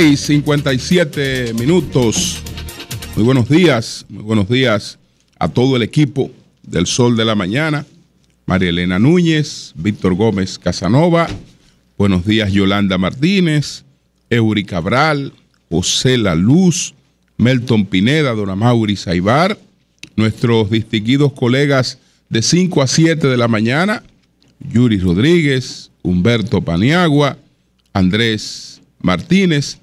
57 minutos. Muy buenos días, muy buenos días a todo el equipo del Sol de la Mañana. María Elena Núñez, Víctor Gómez Casanova. Buenos días, Yolanda Martínez, Eury Cabral, José La Luz, Melton Pineda, Dona Mauri Saibar. Nuestros distinguidos colegas de 5 a 7 de la mañana, Yuri Rodríguez, Humberto Paniagua, Andrés Martínez,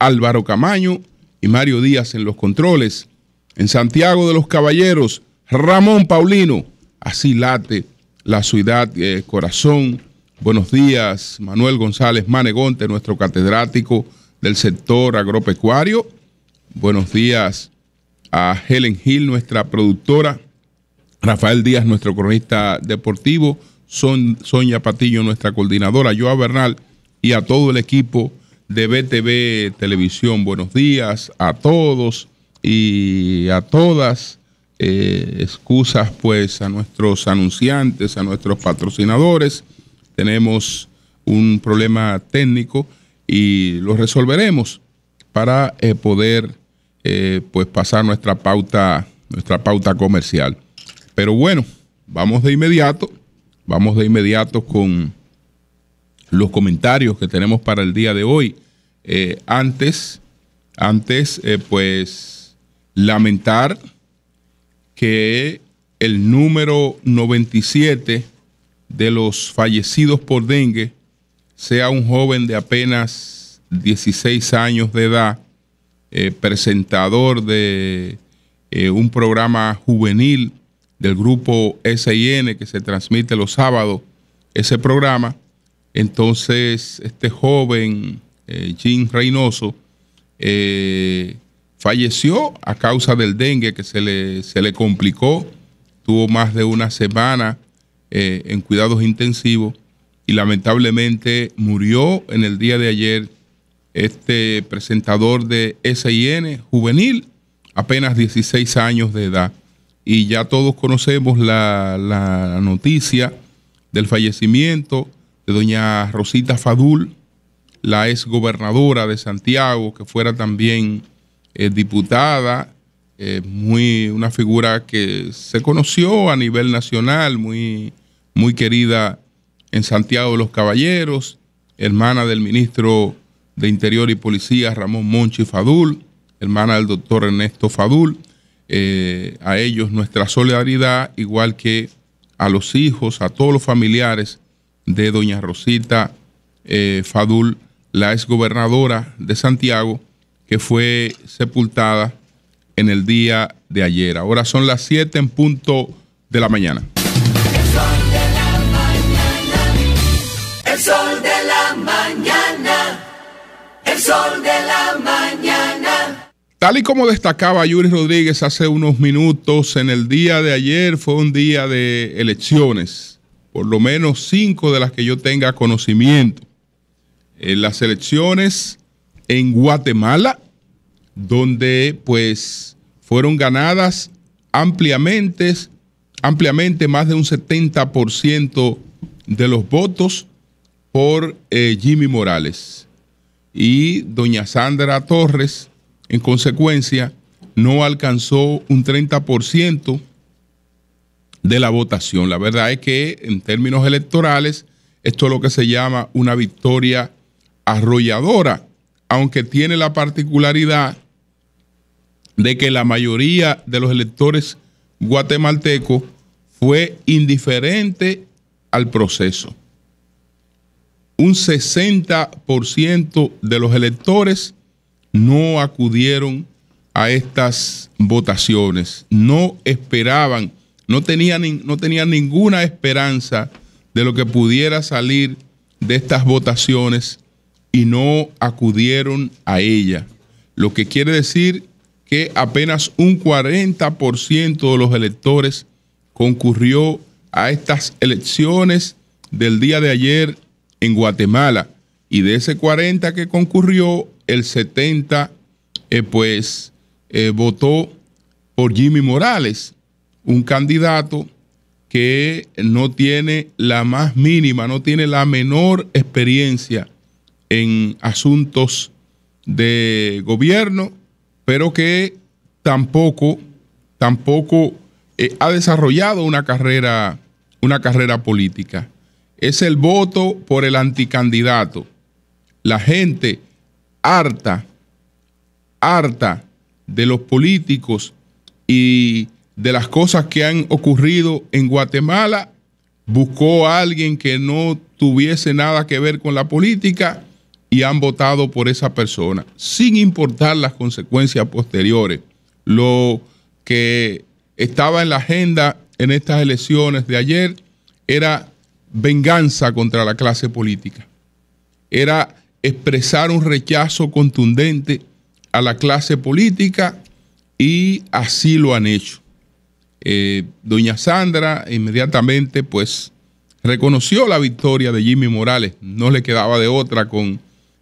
Álvaro Camaño y Mario Díaz en los controles. En Santiago de los Caballeros, Ramón Paulino. Así late la ciudad de eh, corazón. Buenos días, Manuel González Manegonte, nuestro catedrático del sector agropecuario. Buenos días a Helen Gil, nuestra productora. Rafael Díaz, nuestro cronista deportivo. Son, Sonia Patillo, nuestra coordinadora. Joa Bernal y a todo el equipo de BTV Televisión. Buenos días a todos y a todas. Eh, excusas pues a nuestros anunciantes, a nuestros patrocinadores. Tenemos un problema técnico y lo resolveremos para eh, poder eh, pues pasar nuestra pauta, nuestra pauta comercial. Pero bueno, vamos de inmediato, vamos de inmediato con los comentarios que tenemos para el día de hoy. Eh, antes, antes eh, pues lamentar que el número 97 de los fallecidos por dengue sea un joven de apenas 16 años de edad, eh, presentador de un programa juvenil del grupo SIN que se transmite los sábados, ese programa. Entonces, este joven eh, Jim Reynoso, eh, falleció a causa del dengue que se le, se le complicó, tuvo más de una semana eh, en cuidados intensivos y lamentablemente murió en el día de ayer este presentador de SIN juvenil, apenas 16 años de edad. Y ya todos conocemos la, la noticia del fallecimiento de doña Rosita Fadul, la ex gobernadora de Santiago, que fuera también eh, diputada, eh, muy, una figura que se conoció a nivel nacional, muy, muy querida en Santiago de los Caballeros, hermana del ministro de Interior y Policía Ramón Monchi Fadul, hermana del doctor Ernesto Fadul. Eh, a ellos nuestra solidaridad, igual que a los hijos, a todos los familiares de doña Rosita Fadul, la exgobernadora de Santiago, que fue sepultada en el día de ayer. Ahora son las 7 en punto de la mañana. El sol de la mañana. El sol de la mañana. El sol de la mañana. Tal y como destacaba Yuri Rodríguez hace unos minutos, en el día de ayer fue un día de elecciones, por lo menos cinco de las que yo tenga conocimiento en eh, las elecciones en Guatemala, donde pues fueron ganadas ampliamente, ampliamente más de un 70% de los votos por eh, Jimmy Morales. Y doña Sandra Torres, en consecuencia, no alcanzó un 30% de la votación. La verdad es que en términos electorales, esto es lo que se llama una victoria arrolladora, aunque tiene la particularidad de que la mayoría de los electores guatemaltecos fue indiferente al proceso. Un 60% de los electores no acudieron a estas votaciones, no esperaban, no tenían, no tenían ninguna esperanza de lo que pudiera salir de estas votaciones y no acudieron a ella, lo que quiere decir que apenas un 40% de los electores concurrió a estas elecciones del día de ayer en Guatemala. Y de ese 40 que concurrió, el 70 eh, pues eh, votó por Jimmy Morales, un candidato que no tiene la más mínima, no tiene la menor experiencia en asuntos de gobierno, pero que tampoco, tampoco eh, ha desarrollado una carrera, una carrera política. Es el voto por el anticandidato. La gente harta, harta de los políticos y de las cosas que han ocurrido en Guatemala, buscó a alguien que no tuviese nada que ver con la política y han votado por esa persona, sin importar las consecuencias posteriores. Lo que estaba en la agenda en estas elecciones de ayer era venganza contra la clase política, era expresar un rechazo contundente a la clase política y así lo han hecho. Eh, doña Sandra inmediatamente pues reconoció la victoria de Jimmy Morales, no le quedaba de otra con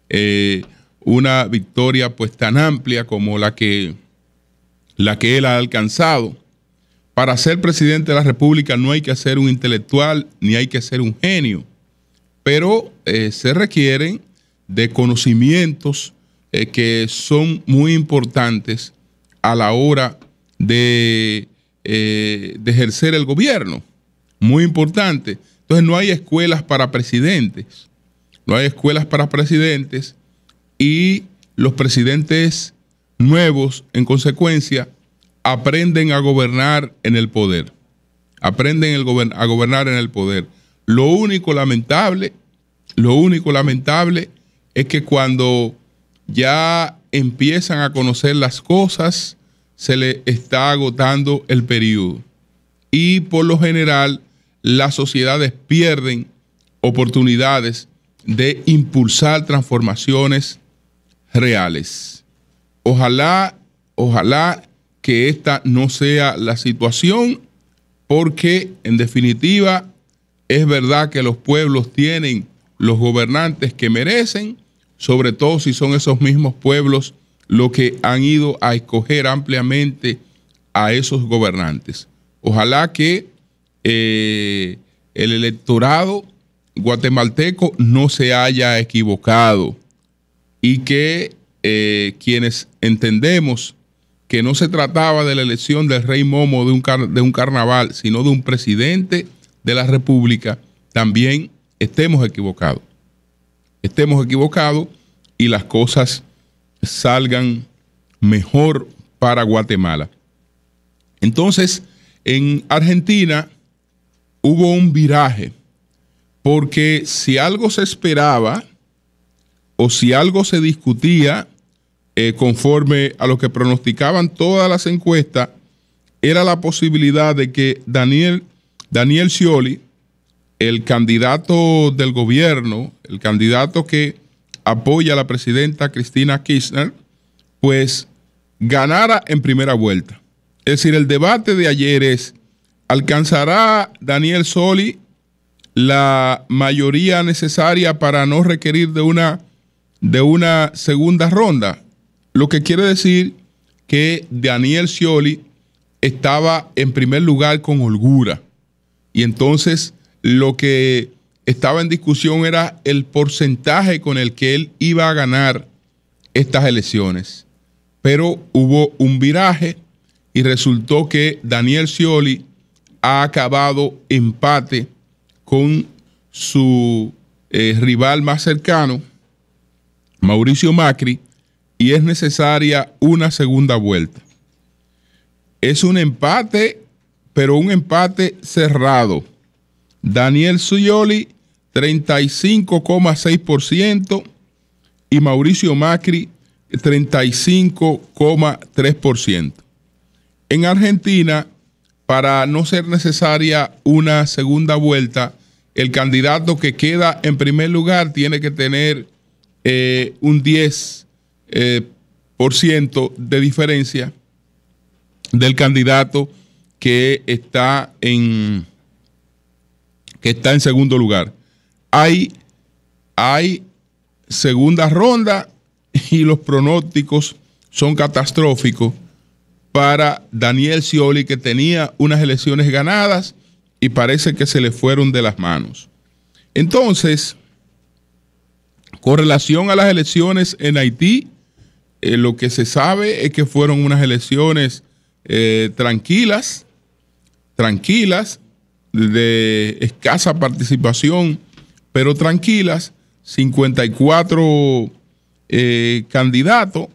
eh, una victoria pues tan amplia como la que, la que él ha alcanzado. Para ser presidente de la República no hay que ser un intelectual ni hay que ser un genio, pero eh, se requieren de conocimientos eh, que son muy importantes a la hora de, de, ejercer el gobierno. Muy importante. Entonces no hay escuelas para presidentes no hay escuelas para presidentes y los presidentes nuevos, en consecuencia, aprenden a gobernar en el poder. Aprenden a gobernar en el poder. Lo único lamentable, lo único lamentable es que cuando ya empiezan a conocer las cosas, se le está agotando el periodo. Y por lo general, las sociedades pierden oportunidades de impulsar transformaciones reales. Ojalá, ojalá que esta no sea la situación, porque en definitiva es verdad que los pueblos tienen los gobernantes que merecen, sobre todo si son esos mismos pueblos los que han ido a escoger ampliamente a esos gobernantes. Ojalá que eh, el electorado guatemalteco no se haya equivocado y que eh, quienes entendemos que no se trataba de la elección del rey Momo de un, de un carnaval, sino de un presidente de la República, también estemos equivocados. Estemos equivocados y las cosas salgan mejor para Guatemala. Entonces, en Argentina hubo un viraje porque si algo se esperaba o si algo se discutía eh, conforme a lo que pronosticaban todas las encuestas, era la posibilidad de que Daniel, Daniel Scioli, el candidato del gobierno, el candidato que apoya a la presidenta Cristina Kirchner, pues ganara en primera vuelta. Es decir, el debate de ayer es, ¿alcanzará Daniel Soli la mayoría necesaria para no requerir de una, de una segunda ronda. Lo que quiere decir que Daniel Scioli estaba en primer lugar con holgura. Y entonces lo que estaba en discusión era el porcentaje con el que él iba a ganar estas elecciones. Pero hubo un viraje y resultó que Daniel Scioli ha acabado empate con su eh, rival más cercano, Mauricio Macri, y es necesaria una segunda vuelta. Es un empate, pero un empate cerrado. Daniel Suyoli, 35,6% y Mauricio Macri, 35,3%. En Argentina, para no ser necesaria una segunda vuelta, el candidato que queda en primer lugar tiene que tener eh, un 10% eh, por ciento de diferencia del candidato que está en que está en segundo lugar. Hay, hay segunda ronda y los pronósticos son catastróficos para Daniel Scioli, que tenía unas elecciones ganadas y parece que se le fueron de las manos. Entonces, con relación a las elecciones en Haití, eh, lo que se sabe es que fueron unas elecciones eh, tranquilas, tranquilas, de escasa participación, pero tranquilas, 54 eh, candidatos,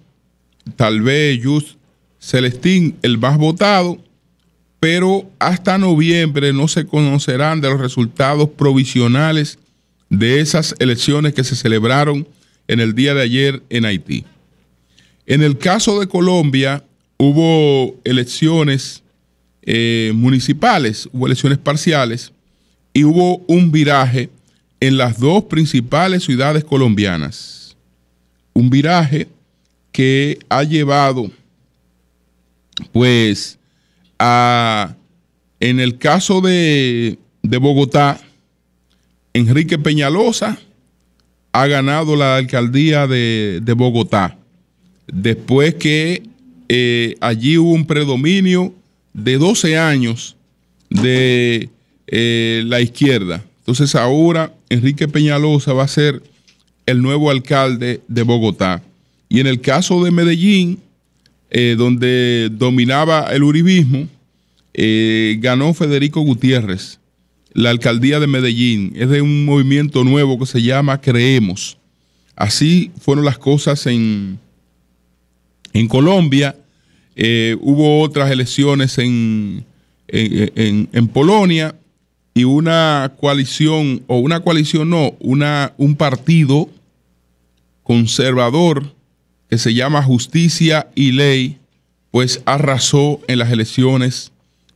tal vez Just Celestín el más votado, pero hasta noviembre no se conocerán de los resultados provisionales de esas elecciones que se celebraron en el día de ayer en Haití. En el caso de Colombia, hubo elecciones eh, municipales, hubo elecciones parciales y hubo un viraje en las dos principales ciudades colombianas. Un viraje que ha llevado, pues, en el caso de, Bogotá, Enrique Peñalosa ha ganado la alcaldía de, Bogotá, después que eh, allí hubo un predominio de 12 años de eh, la izquierda. Entonces ahora Enrique Peñalosa va a ser el nuevo alcalde de Bogotá. Y en el caso de Medellín, eh, donde dominaba el uribismo, eh, ganó Federico Gutiérrez la alcaldía de Medellín. Es de un movimiento nuevo que se llama Creemos. Así fueron las cosas en, en Colombia. Eh, hubo otras elecciones en, Polonia y una coalición, o una coalición no, una, un partido conservador que se llama Justicia y Ley, pues arrasó en las elecciones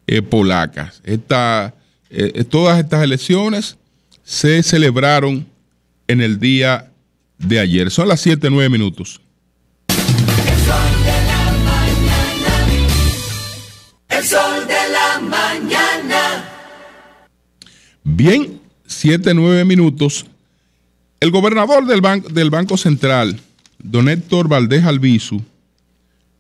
eh, polacas. Eh, eh, todas estas elecciones se celebraron en el día de ayer. Son las 7, 9 minutos. El sol de la mañana. Bien, 7, minutos. El gobernador del, del Banco Central, don Héctor Valdés Albizu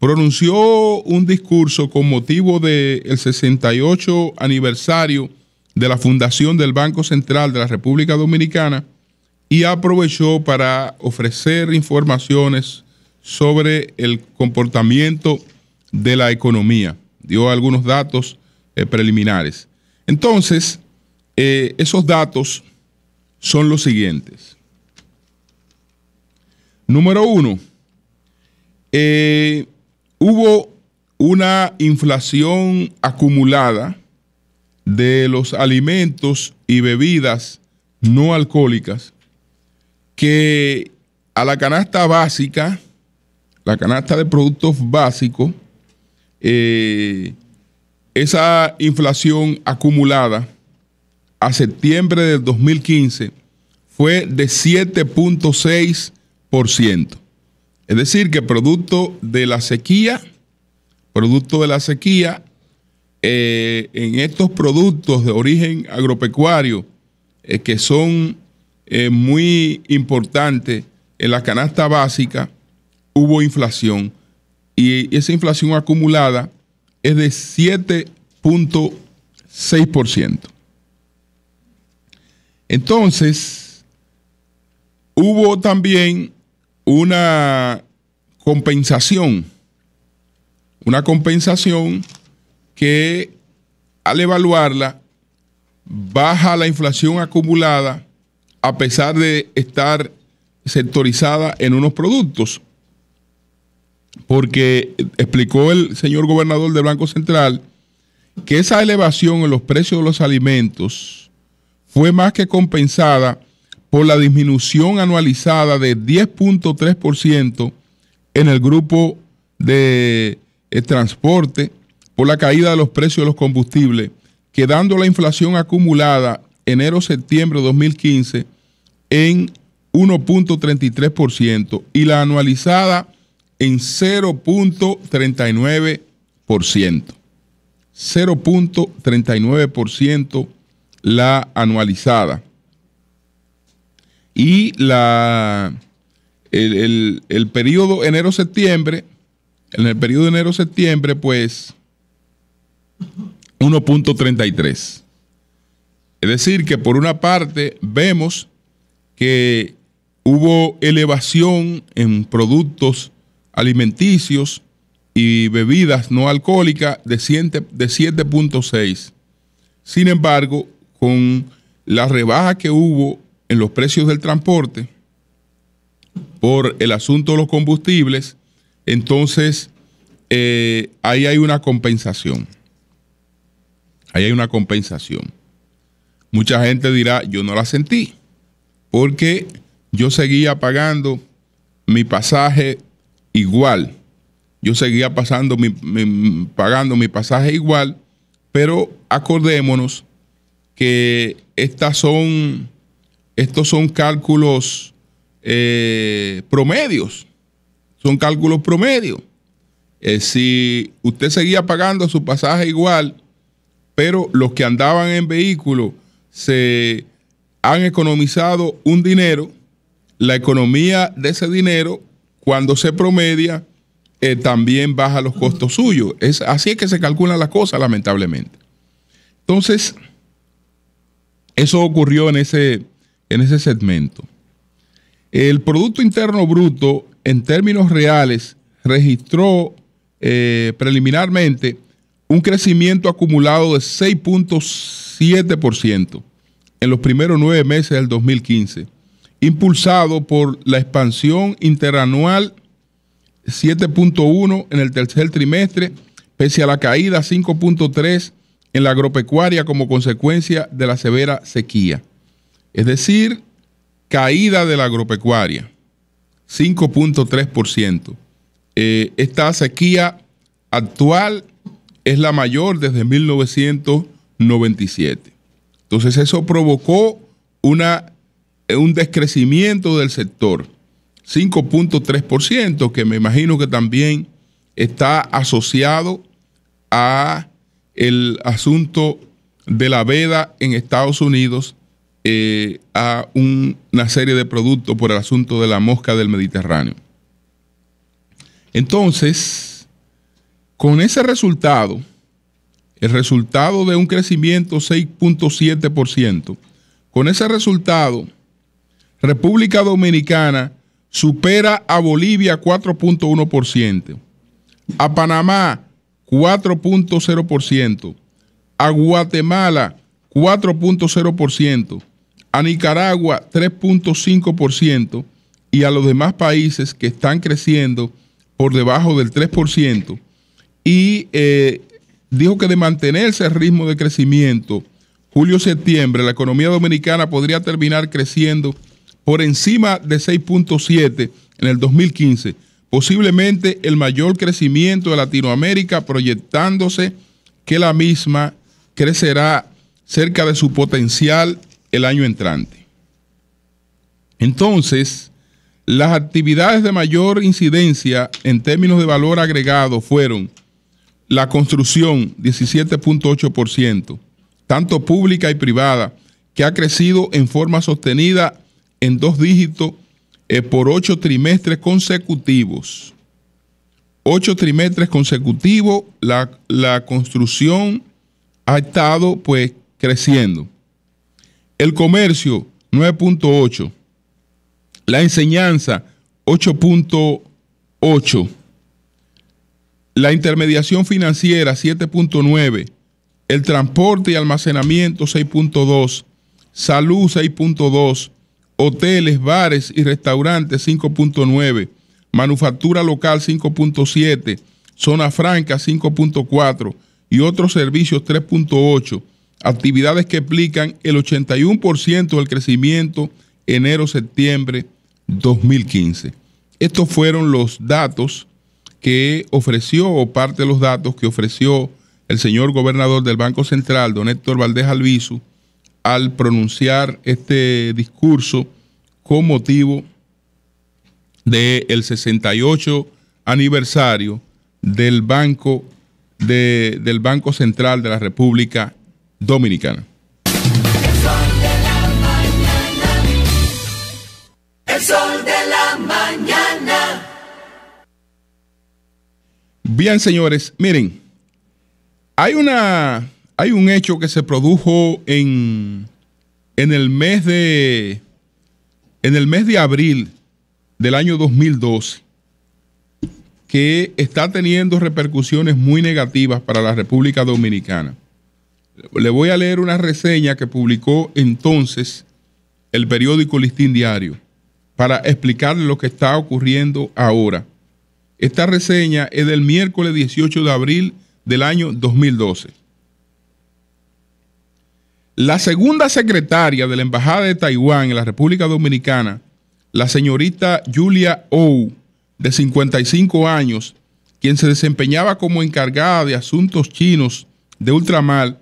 pronunció un discurso con motivo del 68 aniversario de la fundación del Banco Central de la República Dominicana y aprovechó para ofrecer informaciones sobre el comportamiento de la economía. Dio algunos datos eh, preliminares. Entonces, eh, esos datos son los siguientes. Número uno, eh, hubo una inflación acumulada de los alimentos y bebidas no alcohólicas que a la canasta básica, la canasta de productos básicos, eh, esa inflación acumulada a septiembre del 2015 fue de 7.6 es decir, que producto de la sequía, producto de la sequía, eh, en estos productos de origen agropecuario eh, que son eh, muy importantes en la canasta básica, hubo inflación. Y esa inflación acumulada es de 7.6%. Entonces, hubo también una compensación, una compensación que al evaluarla baja la inflación acumulada a pesar de estar sectorizada en unos productos. Porque explicó el señor gobernador del Banco Central que esa elevación en los precios de los alimentos fue más que compensada por la disminución anualizada de 10.3% en el grupo de eh, transporte, por la caída de los precios de los combustibles, quedando la inflación acumulada enero-septiembre de 2015 en 1.33% y la anualizada en 0.39%. 0.39% la anualizada. Y la, el, el, periodo enero-septiembre, en el periodo de enero-septiembre, pues 1.33. Es decir, que por una parte vemos que hubo elevación en productos alimenticios y bebidas no alcohólicas de 7.6. Sin embargo, con la rebaja que hubo en los precios del transporte, por el asunto de los combustibles, entonces eh, ahí hay una compensación. Ahí hay una compensación. Mucha gente dirá, yo no la sentí, porque yo seguía pagando mi pasaje igual. Yo seguía pasando pagando mi pasaje igual, pero acordémonos que estas son estos son cálculos eh, promedios. Son cálculos promedios. Eh, si usted seguía pagando su pasaje igual, pero los que andaban en vehículo se han economizado un dinero, la economía de ese dinero, cuando se promedia, eh, también baja los costos suyos. así es que se calculan las cosas, lamentablemente. Entonces, eso ocurrió en ese, en ese segmento. El Producto Interno Bruto, en términos reales, registró eh, preliminarmente un crecimiento acumulado de 6.7% en los primeros nueve meses del 2015, impulsado por la expansión interanual 7.1 en el tercer trimestre, pese a la caída 5.3 en la agropecuaria como consecuencia de la severa sequía. Es decir, caída de la agropecuaria, 5.3%. Eh, esta sequía actual es la mayor desde 1997. Entonces eso provocó una, eh, un descrecimiento del sector, 5.3%, que me imagino que también está asociado a el asunto de la veda en Estados Unidos eh, a una serie de productos por el asunto de la mosca del Mediterráneo. Entonces, con ese resultado, el resultado de un crecimiento 6.7%, con ese resultado, República Dominicana supera a Bolivia 4.1%, a Panamá 4.0%, a Guatemala 4.0%, a Nicaragua 3.5% y a los demás países que están creciendo por debajo del 3%. Y eh, dijo que de mantenerse el ritmo de crecimiento, julio-septiembre, la economía dominicana podría terminar creciendo por encima de 6.7 en el 2015, posiblemente el mayor crecimiento de Latinoamérica, proyectándose que la misma crecerá cerca de su potencial el año entrante. Entonces, las actividades de mayor incidencia en términos de valor agregado fueron la construcción, 17.8%, tanto pública y privada, que ha crecido en forma sostenida en dos dígitos eh, por ocho trimestres consecutivos. Ocho trimestres consecutivos, la, la construcción ha estado pues creciendo. El comercio, 9.8. La enseñanza, 8.8. La intermediación financiera, 7.9. El transporte y almacenamiento, 6.2. Salud, 6.2. Hoteles, bares y restaurantes, 5.9. Manufactura local, 5.7. Zona franca, 5.4. Y otros servicios, 3.8 actividades que explican el 81% del crecimiento enero-septiembre 2015. Estos fueron los datos que ofreció, o parte de los datos que ofreció el señor gobernador del Banco Central, don Héctor Valdés Albizu, al pronunciar este discurso con motivo del 68 aniversario del Banco, del Banco Central de la República Dominicana. El sol de la mañana. El sol de la mañana. Bien, señores, miren, hay una hay un hecho que se produjo en en el mes de en el mes de abril del año 2012 que está teniendo repercusiones muy negativas para la República Dominicana. Le voy a leer una reseña que publicó entonces el periódico Listín Diario para explicarle lo que está ocurriendo ahora. Esta reseña es del miércoles 18 de abril del año 2012. La segunda secretaria de la Embajada de Taiwán en la República Dominicana, la señorita Julia Ou, de 55 años, quien se desempeñaba como encargada de asuntos chinos de ultramar,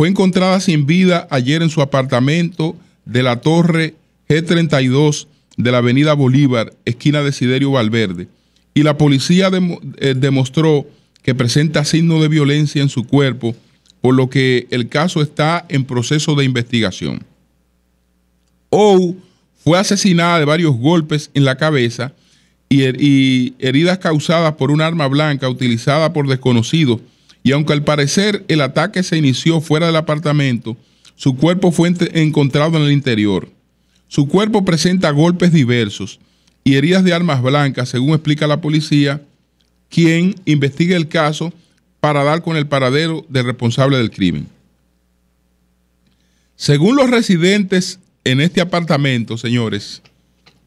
fue encontrada sin vida ayer en su apartamento de la torre G32 de la avenida Bolívar, esquina de Siderio Valverde, y la policía eh, demostró que presenta signos de violencia en su cuerpo, por lo que el caso está en proceso de investigación. O fue asesinada de varios golpes en la cabeza y, y heridas causadas por un arma blanca utilizada por desconocidos y aunque al parecer el ataque se inició fuera del apartamento, su cuerpo fue encontrado en el interior. Su cuerpo presenta golpes diversos y heridas de armas blancas, según explica la policía, quien investiga el caso para dar con el paradero del responsable del crimen. Según los residentes en este apartamento, señores,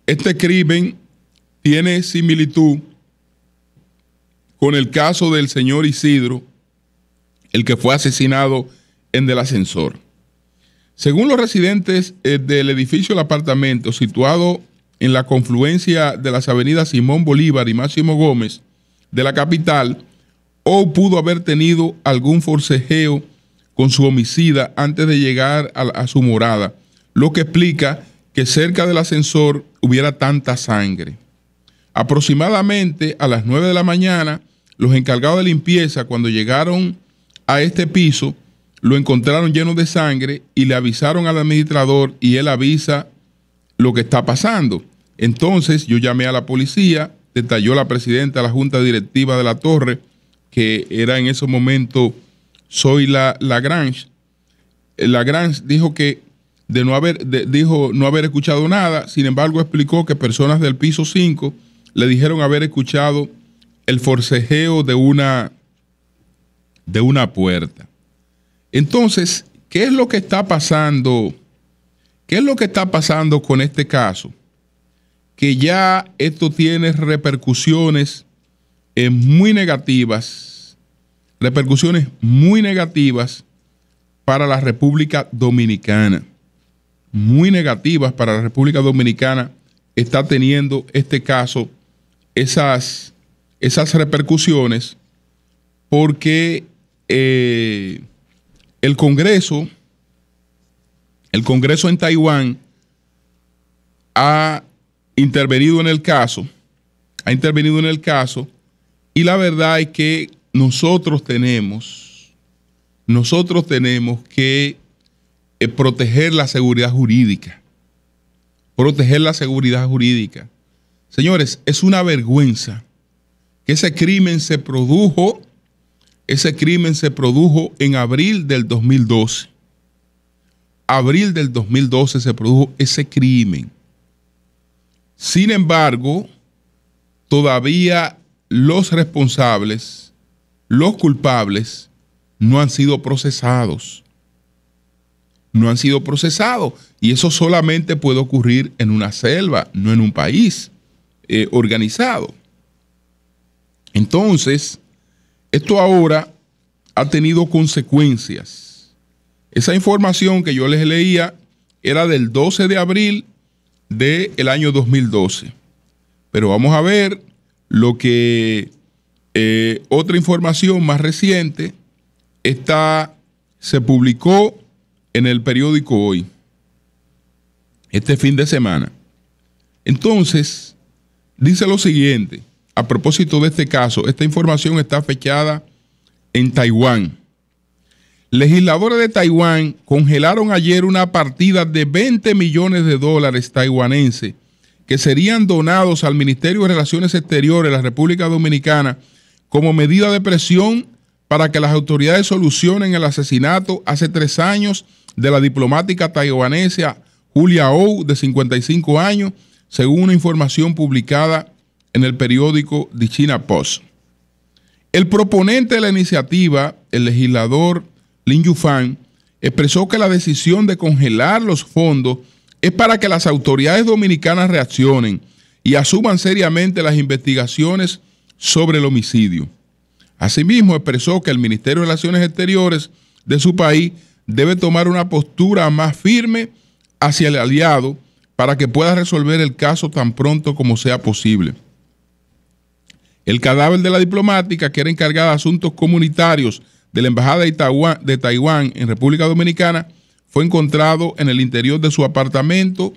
este crimen tiene similitud con el caso del señor Isidro, el que fue asesinado en el ascensor. Según los residentes eh, del edificio del apartamento situado en la confluencia de las avenidas Simón Bolívar y Máximo Gómez de la capital, o pudo haber tenido algún forcejeo con su homicida antes de llegar a, su morada, lo que explica que cerca del ascensor hubiera tanta sangre. Aproximadamente a las 9 de la mañana, los encargados de limpieza, cuando llegaron a este piso, lo encontraron lleno de sangre y le avisaron al administrador y él avisa lo que está pasando. Entonces yo llamé a la policía, detalló la presidenta de la junta directiva de la torre, que era en ese momento grange la eh, Lagrange dijo que de no haber, dijo no haber escuchado nada, sin embargo explicó que personas del piso 5 le dijeron haber escuchado el forcejeo de una de una puerta. Entonces, ¿qué es lo que está pasando? ¿Qué es lo que está pasando con este caso? Que ya esto tiene repercusiones eh, muy negativas, repercusiones muy negativas para la República Dominicana. Muy negativas para la República Dominicana está teniendo este caso esas, esas repercusiones porque eh, el Congreso, el Congreso en Taiwán ha intervenido en el caso, ha intervenido en el caso, y la verdad es que nosotros tenemos, nosotros tenemos que eh, proteger la seguridad jurídica, proteger la seguridad jurídica. Señores, es una vergüenza que ese crimen se produjo ese crimen se produjo en abril del 2012. Abril del 2012 se produjo ese crimen. Sin embargo, todavía los responsables, los culpables, no han sido procesados. No han sido procesados. Y eso solamente puede ocurrir en una selva, no en un país eh, organizado. Entonces, esto ahora ha tenido consecuencias. Esa información que yo les leía era del 12 de abril del año 2012. Pero vamos a ver lo que eh, otra información más reciente está, se publicó en el periódico Hoy, este fin de semana. Entonces, dice lo siguiente a propósito de este caso, esta información está fechada en Taiwán. Legisladores de Taiwán congelaron ayer una partida de 20 millones de dólares taiwanenses que serían donados al Ministerio de Relaciones Exteriores de la República Dominicana como medida de presión para que las autoridades solucionen el asesinato hace tres años de la diplomática taiwanesa Julia Ou, de 55 años, según una información publicada en el periódico The China Post. El proponente de la iniciativa, el legislador Lin Yufan, expresó que la decisión de congelar los fondos es para que las autoridades dominicanas reaccionen y asuman seriamente las investigaciones sobre el homicidio. Asimismo, expresó que el Ministerio de Relaciones Exteriores de su país debe tomar una postura más firme hacia el aliado para que pueda resolver el caso tan pronto como sea posible. El cadáver de la diplomática, que era encargada de asuntos comunitarios de la Embajada de Taiwán, en República Dominicana, fue encontrado en el interior de su apartamento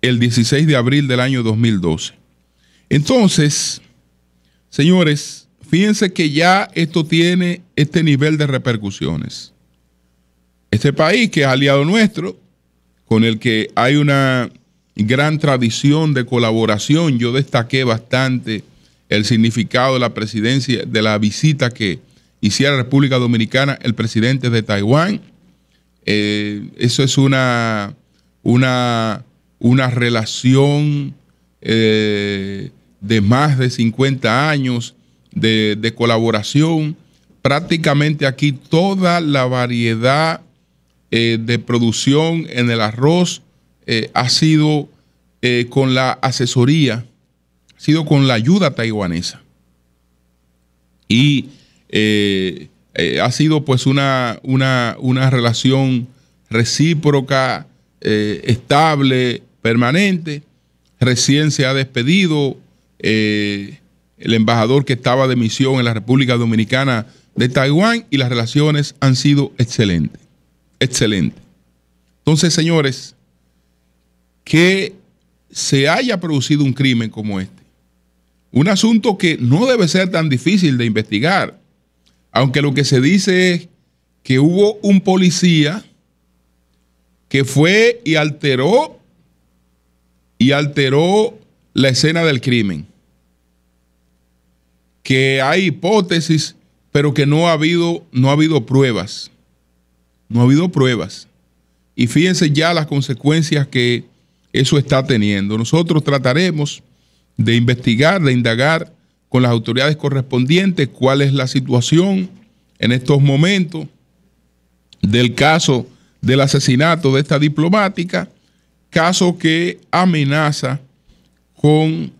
el 16 de abril del año 2012. Entonces, señores, fíjense que ya esto tiene este nivel de repercusiones. Este país que es aliado nuestro, con el que hay una gran tradición de colaboración, yo destaqué bastante el significado de la presidencia, de la visita que hiciera la República Dominicana el presidente de Taiwán. Eh, eso es una, una, relación eh, de más de 50 años de, colaboración. Prácticamente aquí toda la variedad eh, de producción en el arroz ha sido con la asesoría sido con la ayuda taiwanesa. Y eh, eh, ha sido pues una, una, una relación recíproca, eh, estable, permanente. Recién se ha despedido el embajador que estaba de misión en la República Dominicana de Taiwán y las relaciones han sido excelentes. Excelente. Entonces, señores, que se haya producido un crimen como este un asunto que no debe ser tan difícil de investigar, aunque lo que se dice es que hubo un policía que fue y alteró y alteró la escena del crimen. Que hay hipótesis, pero que no ha habido no ha habido pruebas. No ha habido pruebas. Y fíjense ya las consecuencias que eso está teniendo. Nosotros trataremos de investigar, de indagar con las autoridades correspondientes cuál es la situación en estos momentos del caso del asesinato de esta diplomática, caso que amenaza con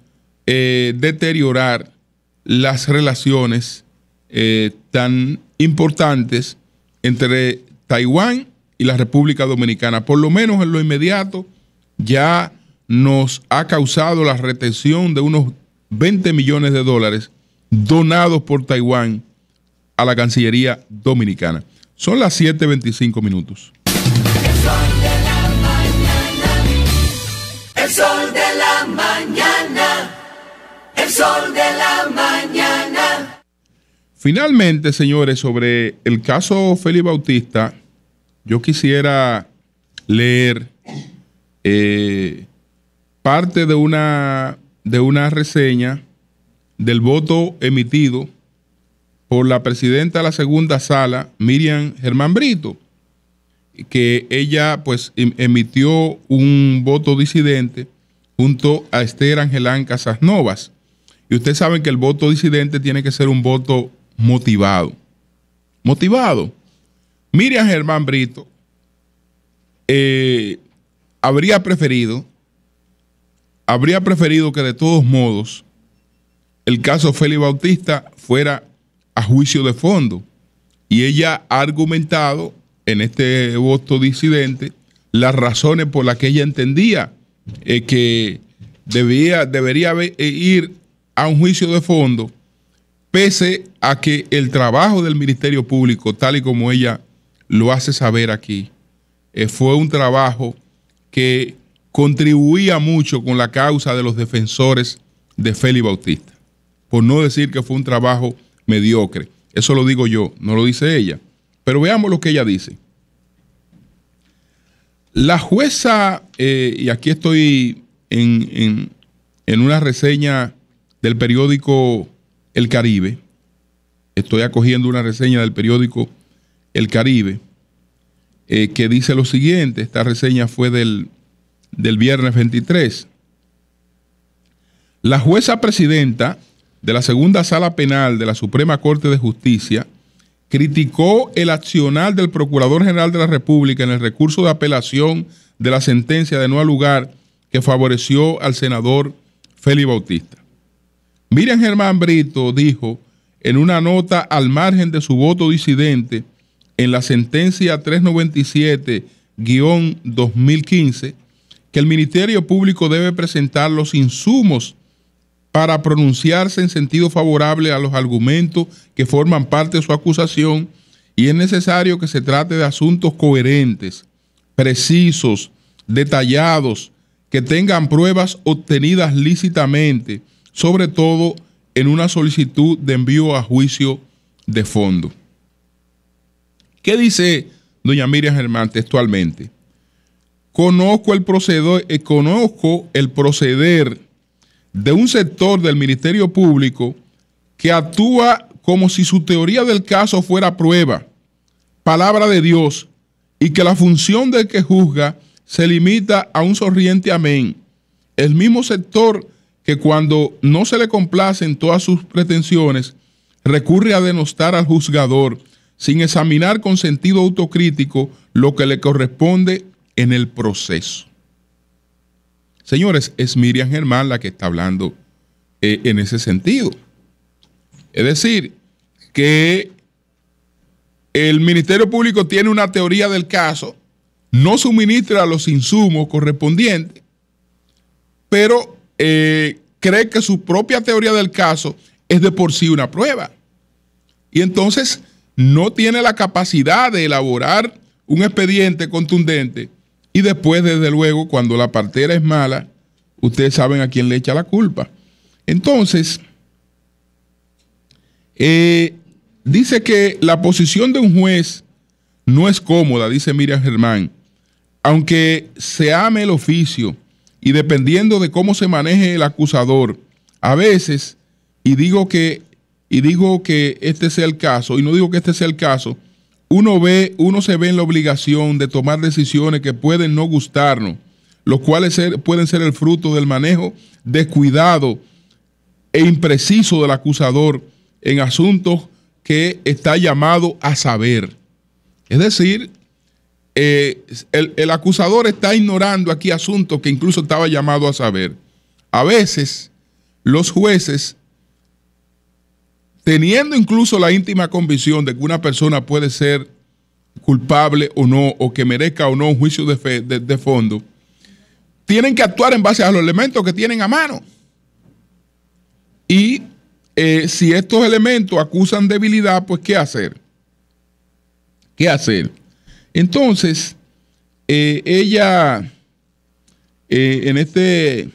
eh, deteriorar las relaciones eh, tan importantes entre Taiwán y la República Dominicana. Por lo menos en lo inmediato, ya nos ha causado la retención de unos 20 millones de dólares donados por Taiwán a la Cancillería Dominicana. Son las 7.25 minutos. El sol de la mañana. El sol de la mañana. El sol de la mañana. Finalmente, señores, sobre el caso Félix Bautista, yo quisiera leer eh, parte de una, de una reseña del voto emitido por la presidenta de la segunda sala, Miriam Germán Brito, que ella pues em, emitió un voto disidente junto a Esther Angelán Casasnovas. Y ustedes saben que el voto disidente tiene que ser un voto motivado. Motivado. Miriam Germán Brito eh, habría preferido habría preferido que de todos modos el caso Félix Bautista fuera a juicio de fondo. Y ella ha argumentado en este voto disidente las razones por las que ella entendía eh, que debía, debería eh, ir a un juicio de fondo, pese a que el trabajo del Ministerio Público, tal y como ella lo hace saber aquí, eh, fue un trabajo que contribuía mucho con la causa de los defensores de Félix Bautista, por no decir que fue un trabajo mediocre. Eso lo digo yo, no lo dice ella. Pero veamos lo que ella dice. La jueza, eh, y aquí estoy en, una reseña del periódico El Caribe, estoy acogiendo una reseña del periódico El Caribe, eh, que dice lo siguiente, esta reseña fue del del viernes 23. La jueza presidenta de la segunda sala penal de la Suprema Corte de Justicia criticó el accional del Procurador General de la República en el recurso de apelación de la sentencia de no lugar que favoreció al senador Félix Bautista. Miriam Germán Brito dijo en una nota al margen de su voto disidente en la sentencia 397-2015 que el Ministerio Público debe presentar los insumos para pronunciarse en sentido favorable a los argumentos que forman parte de su acusación y es necesario que se trate de asuntos coherentes, precisos, detallados, que tengan pruebas obtenidas lícitamente, sobre todo en una solicitud de envío a juicio de fondo. ¿Qué dice doña Miriam Germán textualmente? Eh, conozco el, proceder, de un sector del Ministerio Público que actúa como si su teoría del caso fuera prueba, palabra de Dios, y que la función del que juzga se limita a un sonriente amén. El mismo sector que cuando no se le complacen todas sus pretensiones, recurre a denostar al juzgador sin examinar con sentido autocrítico lo que le corresponde en el proceso. Señores, es Miriam Germán la que está hablando eh, en ese sentido. Es decir, que el Ministerio Público tiene una teoría del caso, no suministra los insumos correspondientes, pero eh, cree que su propia teoría del caso es de por sí una prueba. Y entonces no tiene la capacidad de elaborar un expediente contundente y después, desde luego, cuando la partera es mala, ustedes saben a quién le echa la culpa. Entonces, eh, dice que la posición de un juez no es cómoda, dice Miriam Germán, aunque se ame el oficio y dependiendo de cómo se maneje el acusador, a veces, y digo que, y digo que este sea el caso, y no digo que este sea el caso, uno ve, uno se ve en la obligación de tomar decisiones que pueden no gustarnos, los cuales pueden ser el fruto del manejo descuidado e impreciso del acusador en asuntos que está llamado a saber. Es decir, eh, el acusador está ignorando aquí asuntos que incluso estaba llamado a saber. A veces los jueces teniendo incluso la íntima convicción de que una persona puede ser culpable o no, o que merezca o no un juicio de, fondo, tienen que actuar en base a los elementos que tienen a mano. Y eh, si estos elementos acusan debilidad, pues ¿qué hacer? ¿Qué hacer? Entonces, eh, ella, eh, en este,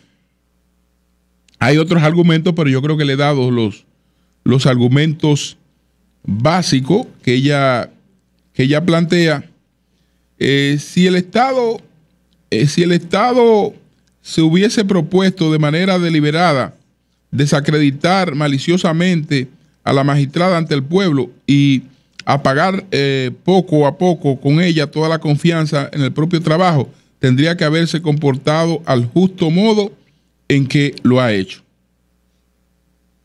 hay otros argumentos, pero yo creo que le he dado los, los argumentos básicos que ella, que ella plantea. Eh, si el Estado, eh, si el Estado se hubiese propuesto de manera deliberada desacreditar maliciosamente a la magistrada ante el pueblo y apagar eh, poco a poco con ella toda la confianza en el propio trabajo, tendría que haberse comportado al justo modo en que lo ha hecho.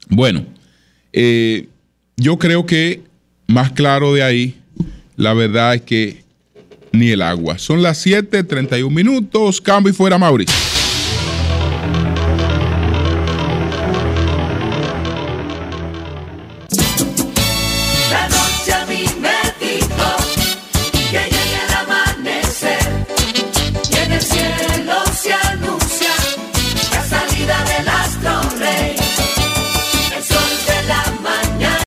Bueno, eh, yo creo que más claro de ahí, la verdad es que ni el agua. Son las 7:31 minutos. Cambio y fuera, Mauricio.